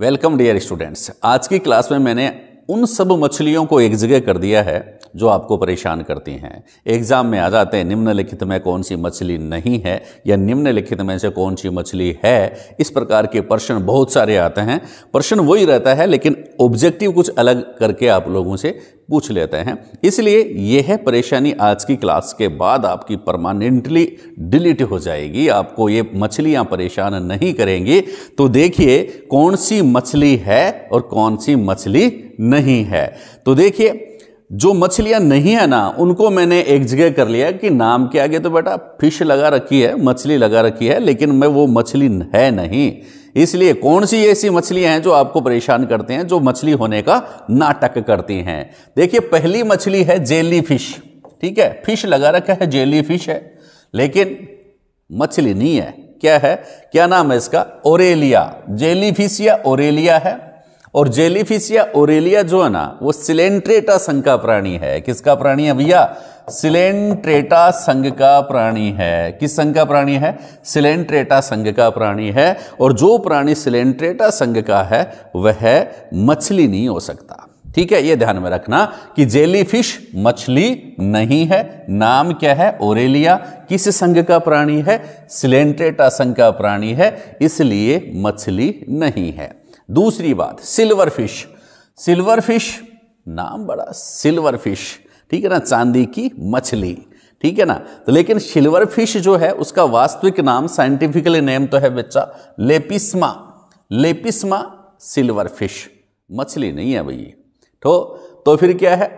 welcome dear students आज की class में मैंने उन सब मछलियों को एक जगह कर दिया है जो आपको परेशान करती हैं एग्जाम में आ जाते हैं निम्नलिखित में कौन सी मछली नहीं है या निम्नलिखित में से कौन सी मछली है इस प्रकार के प्रश्न बहुत सारे आते हैं प्रश्न वही रहता है लेकिन ऑब्जेक्टिव कुछ अलग करके आप लोगों से पूछ लेते हैं इसलिए यह है परेशानी आज की क्लास के बाद आपकी परमानेंटली डिलीट हो जाएगी आपको ये मछलियां परेशान नहीं करेंगी तो देखिए कौन सी मछली है और कौन सी मछली नहीं है तो देखिए जो मछलियां नहीं है ना उनको मैंने एक जगह कर लिया कि नाम के आगे तो बेटा फिश लगा रखी है मछली लगा रखी है लेकिन मैं वो मछली है नहीं इसलिए कौन सी ऐसी मछलियां हैं जो आपको परेशान करते हैं जो मछली होने का नाटक करती हैं देखिए पहली मछली है जेली फिश ठीक है फिश लगा रखा है जेली फिश है लेकिन मछली नहीं है क्या है क्या नाम है इसका ओरेलिया जेली फिश या ओरेलिया है और जेलीफिश या ओरेलिया जो है ना वो सिलेंट्रेटा संघ का प्राणी है किसका प्राणी है भैया सिलेंट्रेटा संघ का प्राणी है किस संघ का प्राणी है सिलेंट्रेटा संघ का प्राणी है और जो प्राणी सिलेंट्रेटा संघ का है वह मछली नहीं हो सकता ठीक है ये ध्यान में रखना कि जेलीफिश मछली नहीं है नाम क्या है ओरेलिया किस संघ का प्राणी है सिलेंट्रेटा संघ का प्राणी है इसलिए मछली नहीं है दूसरी बात सिल्वर फिश सिल्वर फिश नाम बड़ा सिल्वर फिश ठीक है ना चांदी की मछली ठीक है ना तो लेकिन सिल्वर फिश जो है उसका वास्तविक नाम साइंटिफिकली नेम तो है बच्चा लेपिस्मा लेपिस्मा सिल्वर फिश मछली नहीं है भैया तो तो फिर क्या है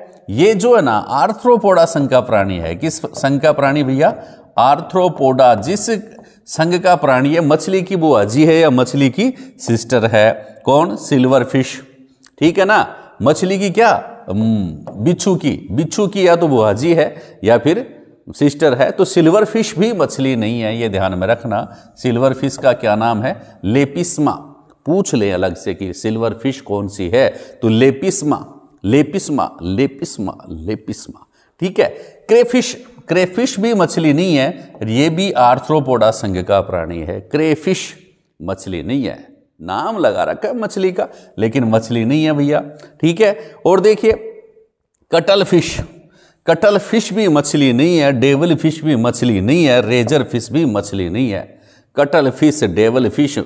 ये जो है ना आर्थ्रोपोडा संघ का प्राणी है किस संघ का प्राणी भैया आर्थ्रोपोडा जिस संघ का प्राणी है मछली की बुआ जी है या मछली की सिस्टर है कौन सिल्वर फिश ठीक है ना मछली की क्या बिच्छू की बिच्छू की या तो बुआ जी है या फिर सिस्टर है तो सिल्वर फिश भी मछली नहीं है ये ध्यान में रखना सिल्वर फिश का क्या नाम है लेपिस्मा पूछ ले अलग से कि सिल्वर फिश कौन सी है तो लेपिस्मा लेपिस्मा लेपिस्मा लेपिस्मा ठीक है क्रेफिश क्रेफिश भी मछली नहीं है ये भी आर्थ्रोपोडा संघ का प्राणी है क्रेफिश मछली नहीं है नाम लगा रखा है मछली का लेकिन मछली नहीं है भैया ठीक है और देखिए कटल फिश कटल फिश भी मछली नहीं है डेवल फिश भी मछली नहीं है रेजर फिश भी मछली नहीं है cuttle fish devil fish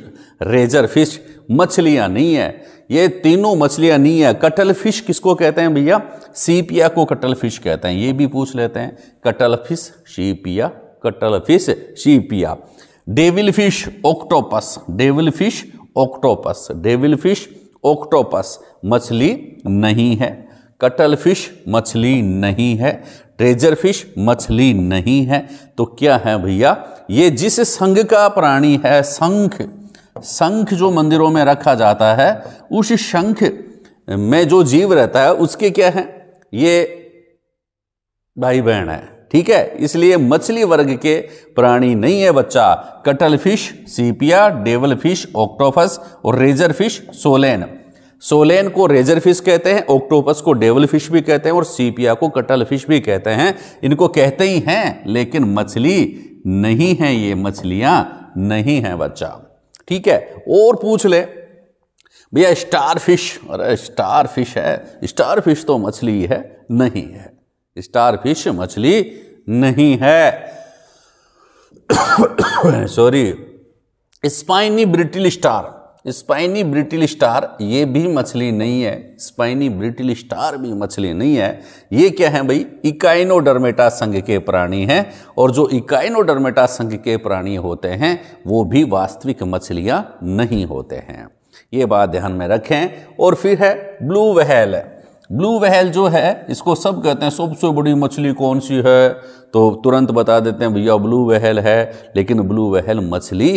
razor fish मछलियाँ नहीं है ये तीनों मछलियाँ नहीं है कटल फिश किसको कहते हैं भैया सीपिया को कटल फिश कहते हैं ये भी पूछ लेते हैं कटल fish sepia cuttle fish sepia devil fish octopus devil fish octopus devil fish octopus मछली नहीं है कटल फिश मछली नहीं है ट्रेजर फिश मछली नहीं है तो क्या है भैया ये जिस संघ का प्राणी है संघ शंख जो मंदिरों में रखा जाता है उस शंख में जो जीव रहता है उसके क्या है ये भाई बहन है ठीक है इसलिए मछली वर्ग के प्राणी नहीं है बच्चा cuttle fish sepia devil fish octopus और रेजर फिश सोलेन सोलेन को रेजर फिश कहते हैं ऑक्टोपस को डेवल फिश भी कहते हैं और सीपिया को कटल फिश भी कहते हैं इनको कहते ही हैं लेकिन मछली नहीं है ये मछलियां नहीं है बच्चा ठीक है और पूछ ले भैया स्टार फिश अरे स्टार फिश है स्टार फिश तो मछली है नहीं है स्टार फिश मछली नहीं है sorry spiny brittle star spiny brittle star ये भी मछली नहीं है स्पाइनी ब्रिटिल स्टार भी मछली नहीं है ये क्या है भाई इकाइनोडर्मेटा संघ के प्राणी हैं और जो इकाइनोडर्मेटा संघ के प्राणी होते हैं वो भी वास्तविक मछलियाँ नहीं होते हैं ये बात ध्यान में रखें और फिर है ब्लू वहल है ब्लू वहल जो है इसको सब कहते हैं सबसे बड़ी मछली कौन सी है तो तुरंत बता देते हैं भैया ब्लू वहल है लेकिन ब्लू वहल मछली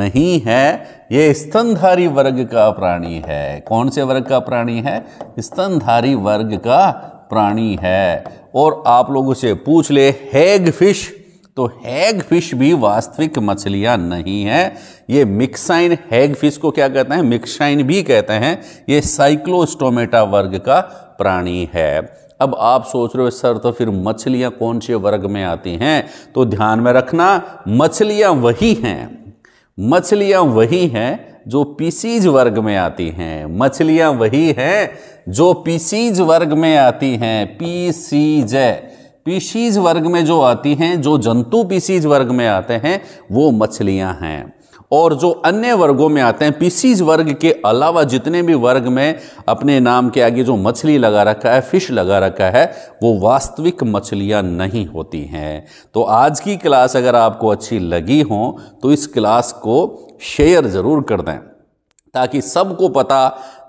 नहीं है ये स्तनधारी वर्ग का प्राणी है कौन से वर्ग का प्राणी है स्तनधारी वर्ग का प्राणी है और आप लोगों से पूछ ले हैग फिश तो हैग फिश भी वास्तविक मछलियां नहीं हैं ये मिक्साइन हैग फिश को क्या कहते हैं मिक्साइन भी कहते हैं ये साइक्लोस्टोमेटा वर्ग का प्राणी है अब आप सोच रहे हो सर तो फिर मछलियां कौन से वर्ग में आती हैं तो ध्यान में रखना मछलियां वही हैं मछलियां वही हैं जो पीसीज वर्ग में आती हैं मछलियां वही हैं जो पीसीज वर्ग में आती हैं पीसीज पीसीज वर्ग में जो आती हैं जो जंतु पीसीज वर्ग में आते हैं वो मछलियां हैं और जो अन्य वर्गों में आते हैं पीसीज वर्ग के अलावा जितने भी वर्ग में अपने नाम के आगे जो मछली लगा रखा है फिश लगा रखा है वो वास्तविक मछलियाँ नहीं होती हैं तो आज की क्लास अगर आपको अच्छी लगी हो तो इस क्लास को शेयर ज़रूर कर दें ताकि सबको पता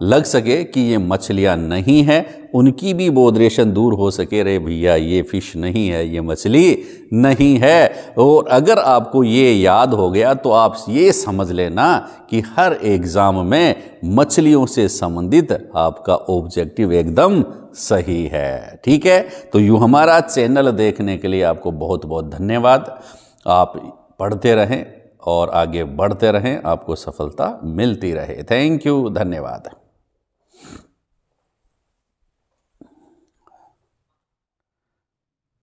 लग सके कि ये मछलियाँ नहीं है उनकी भी बोधरेशन दूर हो सके रे भैया ये फ़िश नहीं है ये मछली नहीं है और अगर आपको ये याद हो गया तो आप ये समझ लेना कि हर एग्ज़ाम में मछलियों से संबंधित आपका ऑब्जेक्टिव एकदम सही है ठीक है तो यूँ हमारा चैनल देखने के लिए आपको बहुत बहुत धन्यवाद आप पढ़ते रहें और आगे बढ़ते रहें आपको सफलता मिलती रहे थैंक यू धन्यवाद